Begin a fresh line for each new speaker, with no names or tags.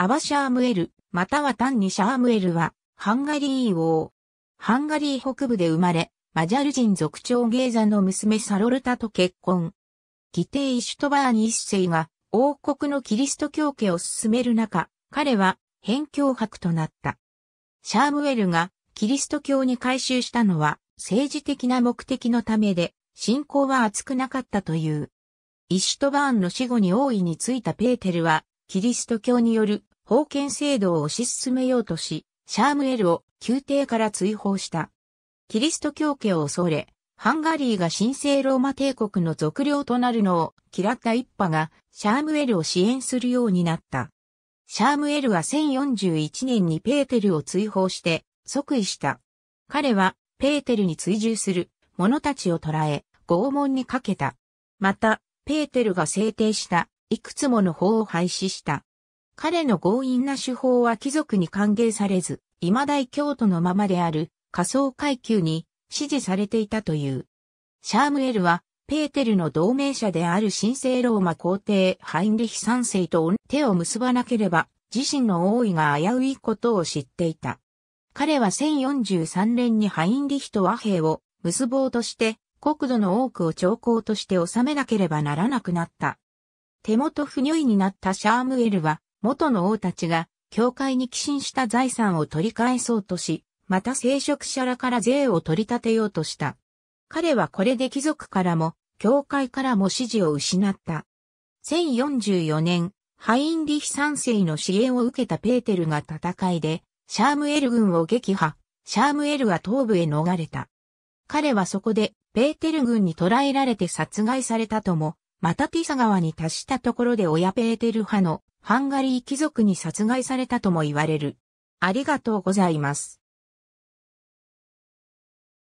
アバシャームエル、または単にシャームエルは、ハンガリー王。ハンガリー北部で生まれ、マジャル人族長ゲーザの娘サロルタと結婚。義弟イシュトバーニ一世が王国のキリスト教家を進める中、彼は辺境伯となった。シャームエルがキリスト教に改宗したのは政治的な目的のためで、信仰は厚くなかったという。イシュトバーンの死後に王位についたペーテルは、キリスト教による封建制度を推し進めようとし、シャームエルを宮廷から追放した。キリスト教家を恐れ、ハンガリーが神聖ローマ帝国の属領となるのを嫌った一派がシャームエルを支援するようになった。シャームエルは1041年にペーテルを追放して即位した。彼はペーテルに追従する者たちを捕らえ、拷問にかけた。また、ペーテルが制定したいくつもの法を廃止した。彼の強引な手法は貴族に歓迎されず、未だ京都のままである仮想階級に支持されていたという。シャームエルは、ペーテルの同盟者である神聖ローマ皇帝ハインリヒ三世と手を結ばなければ、自身の王位が危ういことを知っていた。彼は1043年にハインリヒと和平を結ぼうとして、国土の多くを長考として収めなければならなくなった。手元不如意になったシャームエルは、元の王たちが、教会に寄進した財産を取り返そうとし、また聖職者らから税を取り立てようとした。彼はこれで貴族からも、教会からも支持を失った。1044年、ハインリヒ三世の支援を受けたペーテルが戦いで、シャームエル軍を撃破、シャームエルは東部へ逃れた。彼はそこで、ペーテル軍に捕らえられて殺害されたとも、またティサ川に達したところで親ペーテル派のハンガリー貴族に殺害されたとも言われる。ありがとうございます。